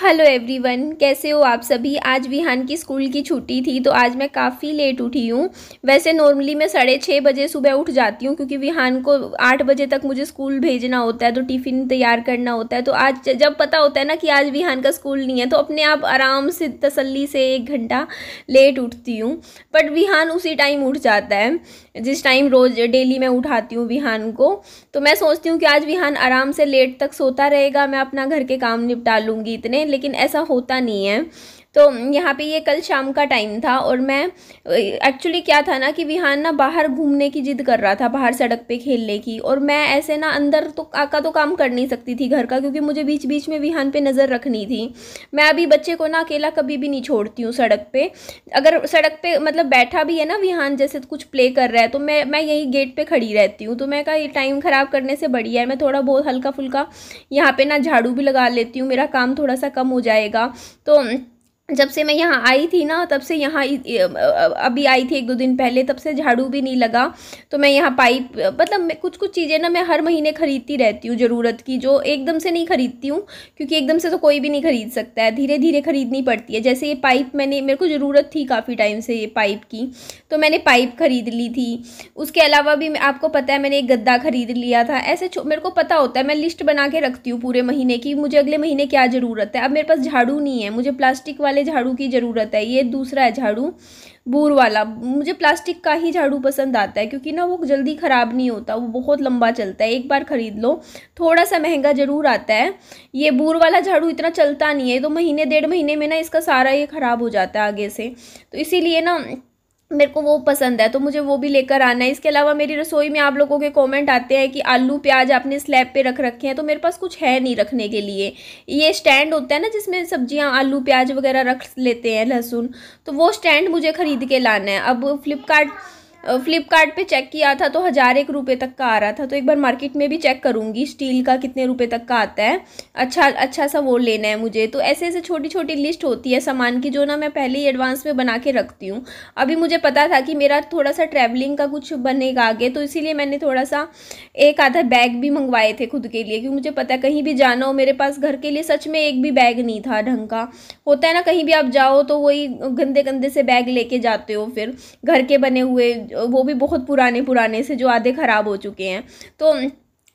Hello everyone कैसे हो आप सभी आज विहान की स्कूल की छुट्टी थी तो आज मैं काफ़ी लेट उठी हूँ वैसे नॉर्मली मैं साढ़े छः बजे सुबह उठ जाती हूँ क्योंकि विहान को आठ बजे तक मुझे स्कूल भेजना होता है तो टिफ़िन तैयार करना होता है तो आज जब पता होता है ना कि आज विहान का स्कूल नहीं है तो अपने आप आराम से तसली से एक घंटा लेट उठती हूँ बट विहान उसी टाइम उठ जाता है जिस टाइम रोज़ डेली मैं उठाती हूँ विहान को तो मैं सोचती हूँ कि आज विहान आराम से लेट तक सोता रहेगा मैं अपना घर के काम निपटा लूँगी इतने लेकिन ऐसा होता नहीं है तो यहाँ पे ये कल शाम का टाइम था और मैं एक्चुअली क्या था ना कि विहान ना बाहर घूमने की जिद कर रहा था बाहर सड़क पे खेलने की और मैं ऐसे ना अंदर तो का तो काम कर नहीं सकती थी घर का क्योंकि मुझे बीच बीच में विहान पे नज़र रखनी थी मैं अभी बच्चे को ना अकेला कभी भी नहीं छोड़ती हूँ सड़क पर अगर सड़क पर मतलब बैठा भी है ना विहान जैसे कुछ प्ले कर रहा है तो मैं मैं यही गेट पर खड़ी रहती हूँ तो मैं कहा ये टाइम ख़राब करने से बढ़िया है मैं थोड़ा बहुत हल्का फुल्का यहाँ पर ना झाड़ू भी लगा लेती हूँ मेरा काम थोड़ा सा कम हो जाएगा तो जब से मैं यहाँ आई थी ना तब से यहाँ अभी आई थी एक दो दिन पहले तब से झाड़ू भी नहीं लगा तो मैं यहाँ पाइप मतलब मैं कुछ कुछ चीज़ें ना मैं हर महीने ख़रीदती रहती हूँ ज़रूरत की जो एकदम से नहीं ख़रीदती हूँ क्योंकि एकदम से तो कोई भी नहीं ख़रीद सकता है धीरे धीरे ख़रीदनी पड़ती है जैसे ये पाइप मैंने मेरे को ज़रूरत थी काफ़ी टाइम से ये पाइप की तो मैंने पाइप ख़रीद ली थी उसके अलावा भी आपको पता है मैंने एक गद्दा ख़रीद लिया था ऐसे मेरे को पता होता है मैं लिस्ट बना के रखती हूँ पूरे महीने की मुझे अगले महीने क्या ज़रूरत है अब मेरे पास झाड़ू नहीं है मुझे प्लास्टिक वाला वाले झाड़ू की ज़रूरत है ये दूसरा है झाड़ू बूर वाला मुझे प्लास्टिक का ही झाड़ू पसंद आता है क्योंकि ना वो जल्दी ख़राब नहीं होता वो बहुत लंबा चलता है एक बार ख़रीद लो थोड़ा सा महंगा ज़रूर आता है ये बूर वाला झाड़ू इतना चलता नहीं है तो महीने डेढ़ महीने में ना इसका सारा ये ख़राब हो जाता है आगे से तो इसीलिए ना मेरे को वो पसंद है तो मुझे वो भी लेकर आना है इसके अलावा मेरी रसोई में आप लोगों के कमेंट आते हैं कि आलू प्याज आपने स्लैब पे रख रखे हैं तो मेरे पास कुछ है नहीं रखने के लिए ये स्टैंड होता है ना जिसमें सब्जियां आलू प्याज वगैरह रख लेते हैं लहसुन तो वो स्टैंड मुझे ख़रीद के लाना है अब फ्लिपकार्ट फ्लिपकार्ट पे चेक किया था तो हज़ार एक रुपये तक का आ रहा था तो एक बार मार्केट में भी चेक करूँगी स्टील का कितने रुपये तक का आता है अच्छा अच्छा सा वो लेना है मुझे तो ऐसे ऐसे छोटी छोटी लिस्ट होती है सामान की जो ना मैं पहले ही एडवांस में बना के रखती हूँ अभी मुझे पता था कि मेरा थोड़ा सा ट्रैवलिंग का कुछ बनेगा आगे तो इसीलिए मैंने थोड़ा सा एक आधा बैग भी मंगवाए थे खुद के लिए क्योंकि मुझे पता है कहीं भी जाना हो मेरे पास घर के लिए सच में एक भी बैग नहीं था ढंग का होता है ना कहीं भी आप जाओ तो वही गंदे गंदे से बैग लेके जाते हो फिर घर के बने हुए वो भी बहुत पुराने पुराने से जो आधे ख़राब हो चुके हैं तो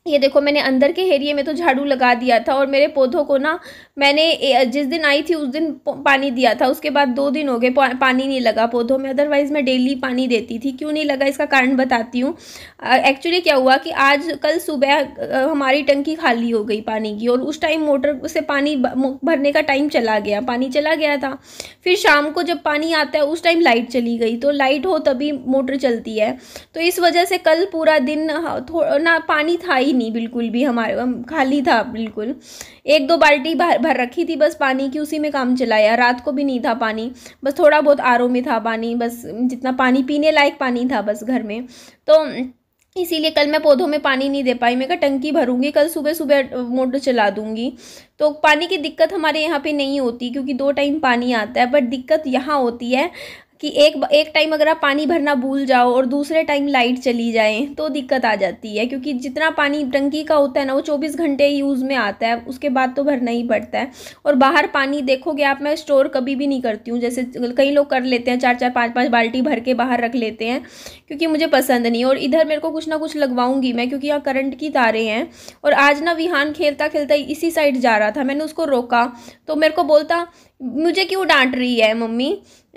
ये देखो मैंने अंदर के एरिए में तो झाड़ू लगा दिया था और मेरे पौधों को ना मैंने जिस दिन आई थी उस दिन पानी दिया था उसके बाद दो दिन हो गए पानी नहीं लगा पौधों में अदरवाइज़ मैं डेली पानी देती थी क्यों नहीं लगा इसका कारण बताती हूँ एक्चुअली क्या हुआ कि आज कल सुबह हमारी टंकी खाली हो गई पानी की और उस टाइम मोटर से पानी भरने का टाइम चला गया पानी चला गया था फिर शाम को जब पानी आता है उस टाइम लाइट चली गई तो लाइट हो तभी मोटर चलती है तो इस वजह से कल पूरा दिन ना पानी था ही नहीं बिल्कुल भी हमारे खाली था बिल्कुल एक दो बाल्टी भर भर रखी थी बस पानी की उसी में काम चलाया रात को भी नहीं था पानी बस थोड़ा बहुत आर में था पानी बस जितना पानी पीने लायक पानी था बस घर में तो इसीलिए कल मैं पौधों में पानी नहीं दे पाई मैं कहा टंकी भरूंगी कल सुबह सुबह मोटर चला दूंगी तो पानी की दिक्कत हमारे यहाँ पे नहीं होती क्योंकि दो टाइम पानी आता है बट दिक्कत यहाँ होती है कि एक एक टाइम अगर आप पानी भरना भूल जाओ और दूसरे टाइम लाइट चली जाए तो दिक्कत आ जाती है क्योंकि जितना पानी टंकी का होता है ना वो चौबीस घंटे यूज़ में आता है उसके बाद तो भरना ही पड़ता है और बाहर पानी देखोगे आप मैं स्टोर कभी भी नहीं करती हूँ जैसे कई लोग कर लेते हैं चार चार पाँच पाँच बाल्टी भर के बाहर रख लेते हैं क्योंकि मुझे पसंद नहीं और इधर मेरे को कुछ ना कुछ लगवाऊंगी मैं क्योंकि यहाँ करंट की तारें हैं और आज ना विहान खेलता खेलता इसी साइड जा रहा था मैंने उसको रोका तो मेरे को बोलता मुझे क्यों डांट रही है मम्मी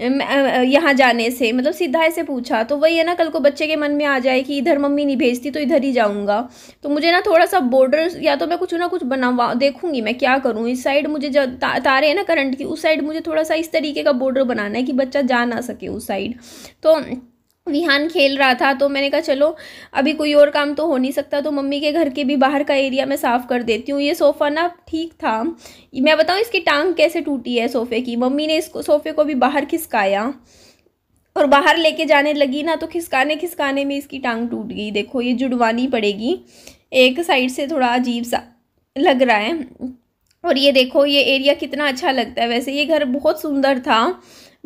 यहाँ जाने से मतलब सीधा ऐसे पूछा तो वही है ना कल को बच्चे के मन में आ जाए कि इधर मम्मी नहीं भेजती तो इधर ही जाऊँगा तो मुझे ना थोड़ा सा बॉर्डर या तो मैं कुछ ना कुछ बनावा देखूँगी मैं क्या करूँ इस साइड मुझे जब ता, तारे हैं ना करंट की उस साइड मुझे थोड़ा सा इस तरीके का बॉर्डर बनाना है कि बच्चा जा ना सके उस साइड तो विहान खेल रहा था तो मैंने कहा चलो अभी कोई और काम तो हो नहीं सकता तो मम्मी के घर के भी बाहर का एरिया मैं साफ़ कर देती हूँ ये सोफ़ा ना ठीक था मैं बताऊँ इसकी टांग कैसे टूटी है सोफ़े की मम्मी ने इसको सोफ़े को भी बाहर खिसकाया और बाहर लेके जाने लगी ना तो खिसकाने खिसकाने में इसकी टांग टूट गई देखो ये जुड़वानी पड़ेगी एक साइड से थोड़ा अजीब सा लग रहा है और ये देखो ये एरिया कितना अच्छा लगता है वैसे ये घर बहुत सुंदर था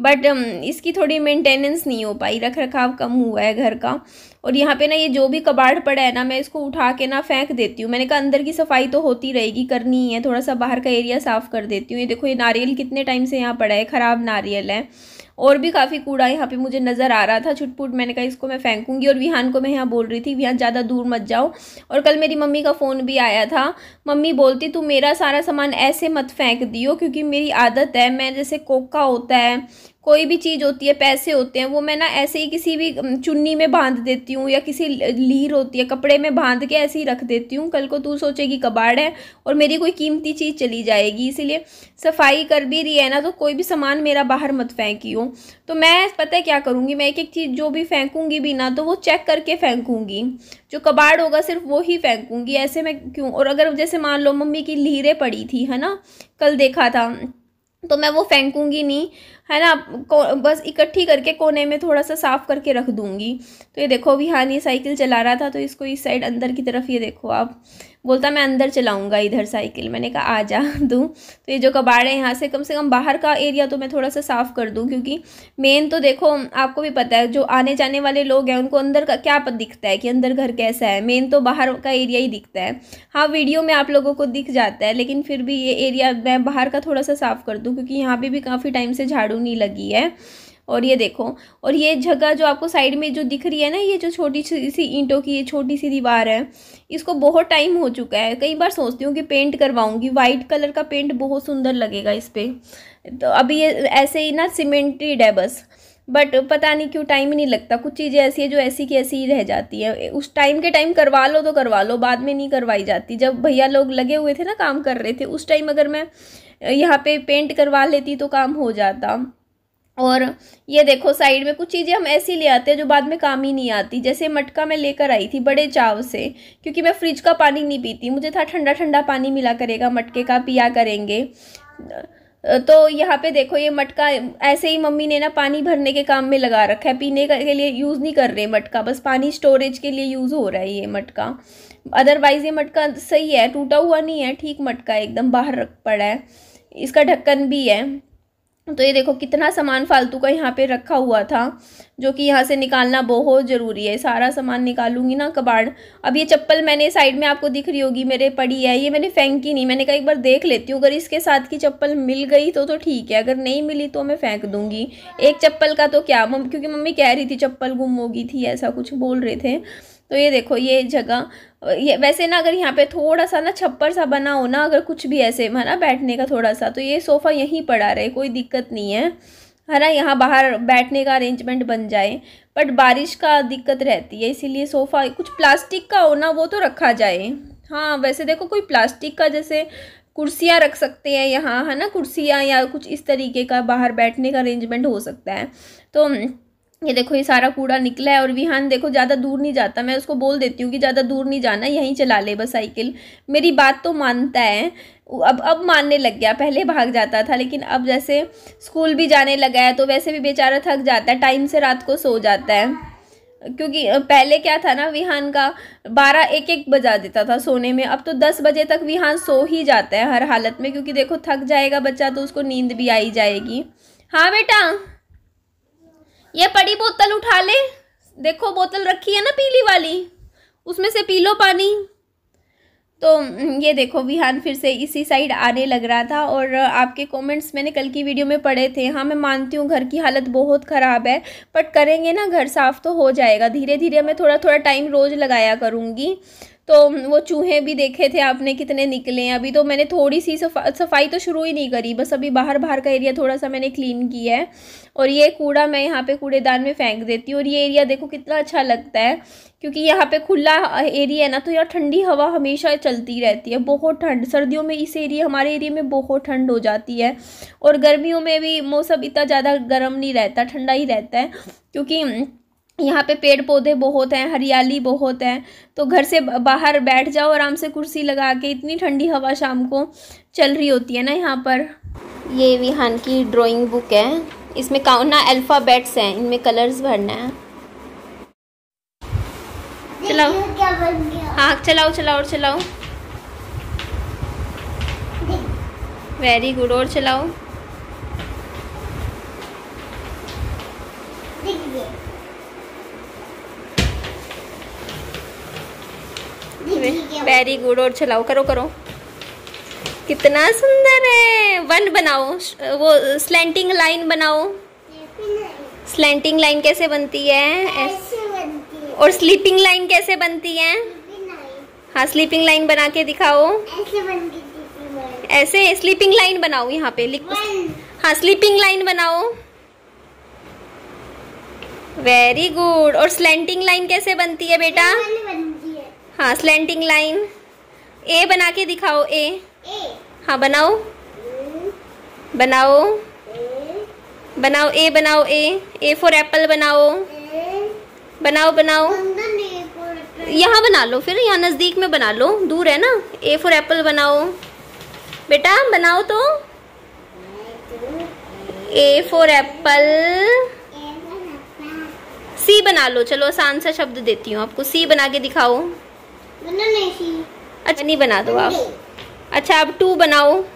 बट um, इसकी थोड़ी मेंटेनेंस नहीं हो पाई रख रखाव कम हुआ है घर का और यहाँ पे ना ये जो भी कबाड़ पड़ा है ना मैं इसको उठा के ना फेंक देती हूँ मैंने कहा अंदर की सफाई तो होती रहेगी करनी ही है थोड़ा सा बाहर का एरिया साफ़ कर देती हूँ ये देखो ये नारियल कितने टाइम से यहाँ पड़ा है ख़राब नारियल है और भी काफ़ी कूड़ा यहाँ पे मुझे नज़र आ रहा था छुटपुट मैंने कहा इसको मैं फेंकूंगी और विहान को मैं यहाँ बोल रही थी विहान ज़्यादा दूर मत जाओ और कल मेरी मम्मी का फ़ोन भी आया था मम्मी बोलती तू मेरा सारा सामान ऐसे मत फेंक दियो क्योंकि मेरी आदत है मैं जैसे कोका होता है कोई भी चीज़ होती है पैसे होते हैं वो मैं ना ऐसे ही किसी भी चुन्नी में बांध देती हूँ या किसी लीर होती है कपड़े में बांध के ऐसे ही रख देती हूँ कल को तू सोचेगी कबाड़ है और मेरी कोई कीमती चीज़ चली जाएगी इसीलिए सफाई कर भी रही है ना तो कोई भी सामान मेरा बाहर मत फेंकी हो तो मैं पता है क्या करूँगी मैं एक एक चीज़ जो भी फेंकूँगी भी ना तो वो चेक करके फेंकूँगी जो कबाड़ होगा सिर्फ वो ही फेंकूँगी ऐसे मैं क्यों और अगर जैसे मान लो मम्मी की लीरें पड़ी थी है ना कल देखा था तो मैं वो फेंकूंगी नहीं है ना बस इकट्ठी करके कोने में थोड़ा सा साफ़ करके रख दूंगी तो ये देखो अभी हाँ ये साइकिल चला रहा था तो इसको इस साइड अंदर की तरफ ये देखो आप बोलता मैं अंदर चलाऊँगा इधर साइकिल मैंने कहा आ जा दूँ तो ये जो कबाड़ है यहाँ से कम से कम बाहर का एरिया तो मैं थोड़ा सा साफ़ कर दूँ क्योंकि मेन तो देखो आपको भी पता है जो आने जाने वाले लोग हैं उनको अंदर का क्या दिखता है कि अंदर घर कैसा है मेन तो बाहर का एरिया ही दिखता है हाँ वीडियो में आप लोगों को दिख जाता है लेकिन फिर भी ये एरिया मैं बाहर का थोड़ा सा साफ़ कर दूँ क्योंकि यहाँ पर भी काफ़ी टाइम से झाड़ू नहीं लगी है और ये देखो और ये जगह जो आपको साइड में जो दिख रही है ना ये जो छोटी सी ईंटों की ये छोटी सी दीवार है इसको बहुत टाइम हो चुका है कई बार सोचती हूँ कि पेंट करवाऊँगी वाइट कलर का पेंट बहुत सुंदर लगेगा इस पर तो अभी ये ऐसे ही ना सीमेंटेड है बस बट पता नहीं क्यों टाइम ही नहीं लगता कुछ चीज़ें ऐसी है जो ऐसी की ऐसी ही रह जाती है उस टाइम के टाइम करवा लो तो करवा लो बाद में नहीं करवाई जाती जब भैया लोग लगे हुए थे ना काम कर रहे थे उस टाइम अगर मैं यहाँ पे पेंट करवा लेती तो काम हो जाता और ये देखो साइड में कुछ चीज़ें हम ऐसी ले आते हैं जो बाद में काम ही नहीं आती जैसे मटका मैं लेकर आई थी बड़े चाव से क्योंकि मैं फ्रिज का पानी नहीं पीती मुझे था ठंडा ठंडा पानी मिला करेगा मटके का पिया करेंगे तो यहाँ पे देखो ये मटका ऐसे ही मम्मी ने ना पानी भरने के काम में लगा रखा है पीने के लिए यूज़ नहीं कर रहे मटका बस पानी स्टोरेज के लिए यूज़ हो रहा है ये मटका अदरवाइज़ ये मटका सही है टूटा हुआ नहीं है ठीक मटका एकदम बाहर रख पड़ा है इसका ढक्कन भी है तो ये देखो कितना सामान फालतू का यहाँ पे रखा हुआ था जो कि यहाँ से निकालना बहुत ज़रूरी है सारा सामान निकालूंगी ना कबाड़ अब ये चप्पल मैंने साइड में आपको दिख रही होगी मेरे पड़ी है ये मैंने फेंकी नहीं मैंने कहा एक बार देख लेती हूँ अगर इसके साथ की चप्पल मिल गई तो तो ठीक है अगर नहीं मिली तो मैं फेंक दूँगी एक चप्पल का तो क्या मम क्योंकि मम्मी कह रही थी चप्पल गुम होगी थी ऐसा कुछ बोल रहे थे तो ये देखो ये जगह ये वैसे ना अगर यहाँ पे थोड़ा सा ना छप्पर सा बना हो ना अगर कुछ भी ऐसे है ना बैठने का थोड़ा सा तो ये सोफ़ा यहीं पड़ा रहे कोई दिक्कत नहीं है है ना यहाँ बाहर बैठने का अरेंजमेंट बन जाए बट बारिश का दिक्कत रहती है इसीलिए सोफ़ा कुछ प्लास्टिक का हो ना वो तो रखा जाए हाँ वैसे देखो कोई प्लास्टिक का जैसे कुर्सियाँ रख सकते हैं यहाँ है ना कुर्सियाँ या कुछ इस तरीके का बाहर बैठने का अरेंजमेंट हो सकता है तो ये देखो ये सारा कूड़ा निकला है और विहान देखो ज़्यादा दूर नहीं जाता मैं उसको बोल देती हूँ कि ज़्यादा दूर नहीं जाना यहीं चला ले बस साइकिल मेरी बात तो मानता है अब अब मानने लग गया पहले भाग जाता था लेकिन अब जैसे स्कूल भी जाने लगा है तो वैसे भी बेचारा थक जाता है टाइम से रात को सो जाता है क्योंकि पहले क्या था ना विहान का बारह एक एक बजा देता था सोने में अब तो दस बजे तक विहान सो ही जाता है हर हालत में क्योंकि देखो थक जाएगा बच्चा तो उसको नींद भी आई जाएगी हाँ बेटा ये पड़ी बोतल उठा ले देखो बोतल रखी है ना पीली वाली उसमें से पी लो पानी तो हम्म, ये देखो विहान फिर से इसी साइड आने लग रहा था और आपके कमेंट्स मैंने कल की वीडियो में पढ़े थे हाँ मैं मानती हूँ घर की हालत बहुत ख़राब है बट करेंगे ना घर साफ़ तो हो जाएगा धीरे धीरे मैं थोड़ा थोड़ा टाइम रोज़ लगाया करूँगी तो वो चूहे भी देखे थे आपने कितने निकले हैं अभी तो मैंने थोड़ी सी सफा सफाई तो शुरू ही नहीं करी बस अभी बाहर बाहर का एरिया थोड़ा सा मैंने क्लीन किया है और ये कूड़ा मैं यहाँ पे कूड़ेदान में फेंक देती हूँ और ये एरिया देखो कितना अच्छा लगता है क्योंकि यहाँ पे खुला एरिया है ना तो यहाँ ठंडी हवा हमेशा चलती रहती है बहुत ठंड सर्दियों में इस एरिया हमारे एरिया में बहुत ठंड हो जाती है और गर्मियों में भी मौसम इतना ज़्यादा गर्म नहीं रहता ठंडा ही रहता है क्योंकि यहाँ पे पेड़ पौधे बहुत हैं हरियाली बहुत है तो घर से बाहर बैठ जाओ आराम से कुर्सी लगा के इतनी ठंडी हवा शाम को चल रही होती है ना यहाँ पर ये विहान की ड्राइंग बुक है इसमें ना अल्फ़ाबेट्स हैं इनमें कलर्स भरना है चलाओ हाँ चलाओ चलाओ और चलाओ वेरी गुड और चलाओ में वेरी गुड और चलाओ करो करो कितना सुंदर है वन बनाओ वो स्लैंटिंग लाइन बनाओ स्लैंटिंग लाइन कैसे बनती है और स्लीपिंग लाइन कैसे बनती है हाँ स्लीपिंग लाइन बना के दिखाओ ऐसे स्लीपिंग लाइन बनाओ यहाँ पे लिख हाँ स्लीपिंग लाइन बनाओ वेरी गुड और स्लैंटिंग लाइन कैसे बनती है बेटा हाँ स्लेंटिंग लाइन ए बना के दिखाओ ए, ए। हाँ बनाओ बनाओ बनाओ ए बनाओ ए ए फॉर एप्पल बनाओ बनाओ बनाओ यहाँ बना लो फिर यहाँ नज़दीक में बना लो दूर है ना ए फॉर एप्पल बनाओ बेटा बनाओ तो ए फॉर एप्पल सी बना लो चलो आसान सा शब्द देती हूँ आपको सी बना के दिखाओ अच्छा नहीं बना दो आप अच्छा आप टू बनाओ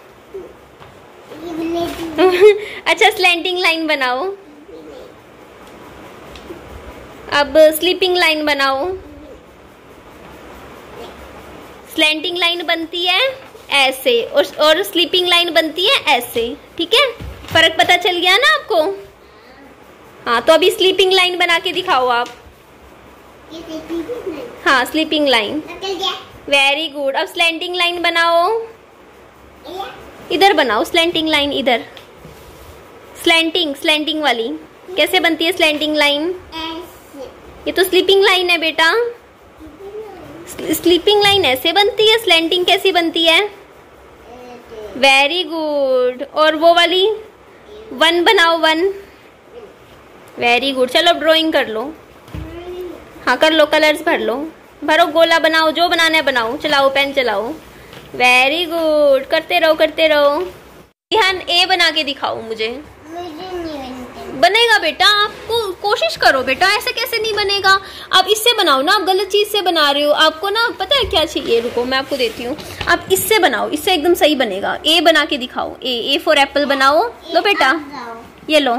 अच्छा स्लैंटिंग लाइन बनाओ अब स्लीपिंग लाइन बनाओ स्लैंडिंग लाइन बनती है ऐसे और और स्लीपिंग लाइन बनती है ऐसे ठीक है फर्क पता चल गया ना आपको हाँ तो अभी स्लीपिंग लाइन बना के दिखाओ आप हाँ स्लीपिंग लाइन वेरी गुड अब स्लैंडिंग लाइन बनाओ इधर बनाओ स्लैंडिंग लाइन इधर स्लैंडिंग स्लैंडिंग वाली कैसे बनती है स्लैंडिंग लाइन ये तो स्लीपिंग लाइन है बेटा स्लीपिंग लाइन ऐसे बनती है स्लैंडिंग कैसी बनती है वेरी गुड और वो वाली वन बनाओ वन वेरी गुड चलो ड्राइंग कर लो हाँ कर लो कलर्स भर लो भरो गोला बनाओ जो बनाना है बनाओ चलाओ पेन चलाओ वेरी गुड करते रहो करते रहो रिहान ए बना के दिखाओ मुझे बनेगा बेटा आपको कोशिश करो बेटा ऐसा कैसे नहीं बनेगा आप इससे बनाओ ना आप गलत चीज़ से बना रहे हो आपको ना पता है क्या चाहिए रुको मैं आपको देती हूँ आप इससे बनाओ इससे एकदम सही बनेगा ए बना के दिखाओ ए ए फॉर एप्पल बनाओ लो बेटा ये लो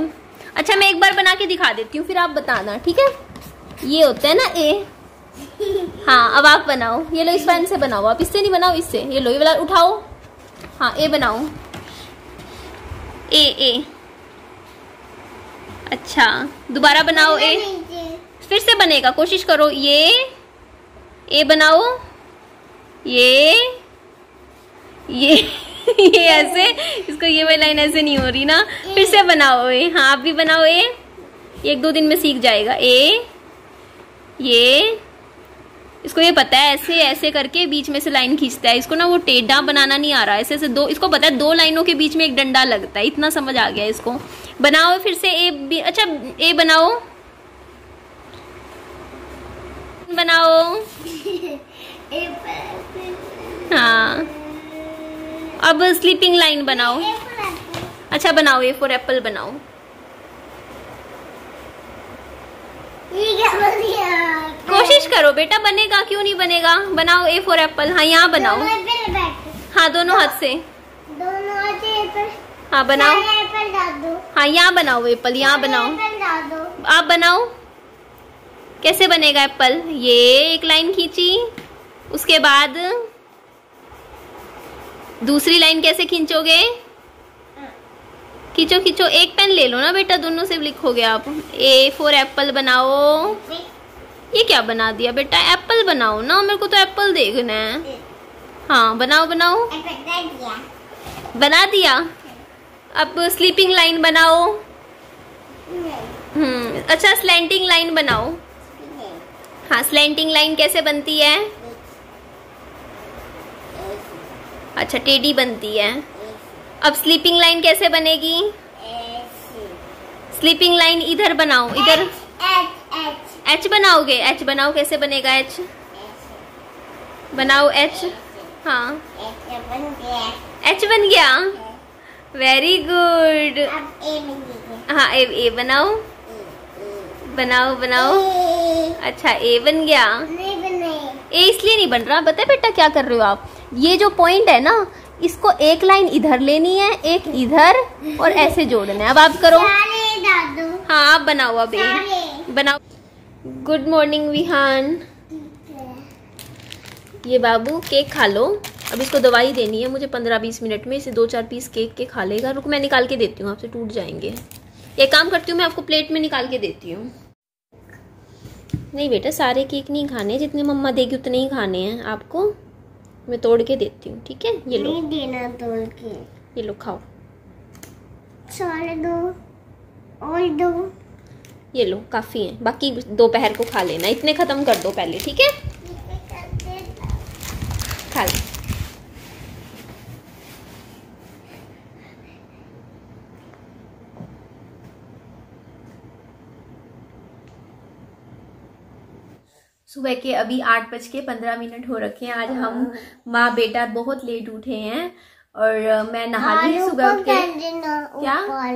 अच्छा मैं एक बार बना के दिखा देती हूँ फिर आप बताना ठीक है ये होता है ना ए हाँ अब आप बनाओ ये लो इस पेन से बनाओ आप इससे नहीं बनाओ इससे ये लो ये वाला उठाओ हाँ ए बनाओ ए ए अच्छा दोबारा बनाओ ए फिर से बनेगा कोशिश करो ये ए बनाओ ये ये ये ऐसे इसको ये वाली लाइन ऐसे नहीं हो रही ना फिर से बनाओ ए हाँ आप भी बनाओ ए एक दो दिन में सीख जाएगा ए ये इसको ये पता है ऐसे ऐसे करके बीच में से लाइन खींचता है इसको ना वो टेढ़ा बनाना नहीं आ रहा ऐसे ऐसे दो इसको पता है दो लाइनों के बीच में एक डंडा लगता है इतना समझ आ गया इसको बनाओ फिर से ए बी अच्छा ए बनाओ बनाओ हाँ अब स्लीपिंग लाइन बनाओ अच्छा बनाओ ए फॉर एप्पल बनाओ कोशिश करो बेटा बनेगा क्यों नहीं बनेगा बनाओ ए फॉर एप्पल हाँ यहाँ बनाओ हाँ दोनों हाथ से दोनों हाँ बनाओ हाँ यहाँ बनाओ एप्पल यहाँ बनाओ आप बनाओ कैसे बनेगा एप्पल ये एक लाइन खींची उसके बाद दूसरी लाइन कैसे खींचोगे खींचो खींचो एक पेन ले लो ना बेटा दोनों से लिखोगे आप ए फोर एप्पल बनाओ ये क्या बना दिया बेटा एप्पल बनाओ ना मेरे को तो एप्पल देखना है हाँ बनाओ बनाओ बना दिया अब स्लीपिंग लाइन बनाओ हम्म अच्छा स्लैंटिंग लाइन बनाओ हाँ स्लैंटिंग लाइन कैसे बनती है अच्छा टेडी बनती है अब स्लीपिंग लाइन कैसे बनेगी स्लीपिंग लाइन इधर बनाओ इधर एच बनाओगे एच बनाओ कैसे बनेगा एच बनाओ एच हाँ एच बन गया वेरी गुड हाँ ए, ए बनाओ बनाओ बनाओ अच्छा ए बन गया ए इसलिए नहीं बन रहा बता बेटा क्या कर रहे हो आप ये जो पॉइंट है ना इसको एक लाइन इधर लेनी है एक इधर और ऐसे जोड़ना है अब आप करो हाँ आप बनाओ अब बनाओ गुड मॉर्निंग विहान ये बाबू केक खा लो अब इसको दवाई देनी है मुझे पंद्रह बीस मिनट में इसे दो चार पीस केक के खा लेगा रुक मैं निकाल के देती हूँ आपसे टूट जाएंगे ये काम करती हूँ मैं आपको प्लेट में निकाल के देती हूँ नहीं बेटा सारे केक नहीं खाने जितने मम्मा देगी उतने ही खाने हैं आपको मैं तोड़ के देती हूँ ठीक है ये लो नहीं देना तोड़ के ये लो खाओ दो और दो ये लो काफ़ी है बाकी दोपहर को खा लेना इतने ख़त्म कर दो पहले ठीक है सुबह के अभी आठ बज के पंद्रह मिनट हो रखे हैं आज हाँ। हम माँ बेटा बहुत लेट उठे हैं और मैं नहा ली सुबह उठ के क्या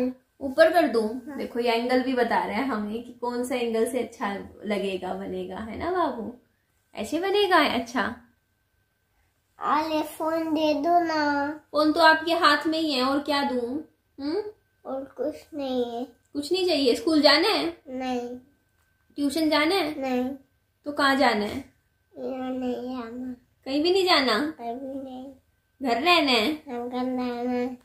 ऊपर कर दू हाँ। देखो ये एंगल भी बता रहे है हमें कि कौन सा एंगल से अच्छा लगेगा बनेगा है ना बाबू ऐसे बनेगा अच्छा आले फोन दे दो ना फोन तो आपके हाथ में ही है और क्या दू हम्म? और कुछ नहीं है कुछ नहीं चाहिए स्कूल जाना है नहीं ट्यूशन जाना है नहीं तो कहाँ जाना है नहीं जाना कहीं भी नहीं जाना नहीं घर रहना है घर रहना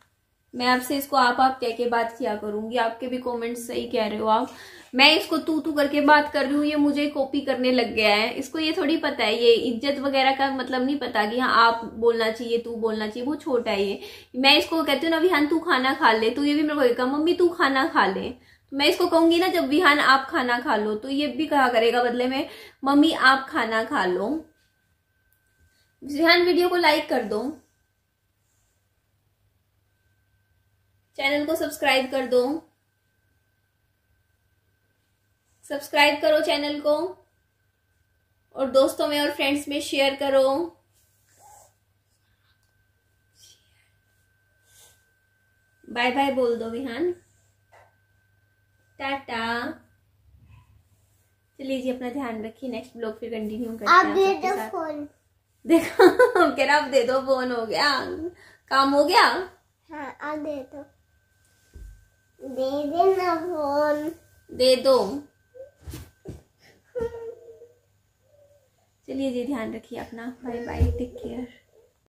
मैं आपसे इसको आप आप कह के बात किया करूंगी आपके भी कमेंट्स सही कह रहे हो आप मैं इसको तू तू करके बात कर रही हूँ ये मुझे कॉपी करने लग गया है इसको ये थोड़ी पता है ये इज्जत वगैरह का मतलब नहीं पता कि हाँ आप बोलना चाहिए तू बोलना चाहिए वो छोटा है ये मैं इसको कहती हूँ ना अभी हाँ तू खाना खा ले तो ये भी मेरे को कहा मम्मी तू खाना खा ले मैं इसको कहूंगी ना जब विहान आप खाना खा लो तो ये भी कहा करेगा बदले में मम्मी आप खाना खा लो विहान वीडियो को लाइक कर दो चैनल को सब्सक्राइब कर दो सब्सक्राइब करो चैनल को और दोस्तों में और फ्रेंड्स में शेयर करो बाय बाय बोल दो विहान टाटा चलिए जी अपना ध्यान रखिए नेक्स्ट ब्लॉग फिर कंटिन्यू करते आप दे दो फोन देखो कह रहा आप दे दो फोन हो गया काम हो गया हाँ दे दो दे देना फोन दे दो चलिए जी ध्यान रखिए अपना बाय बाय टेक केयर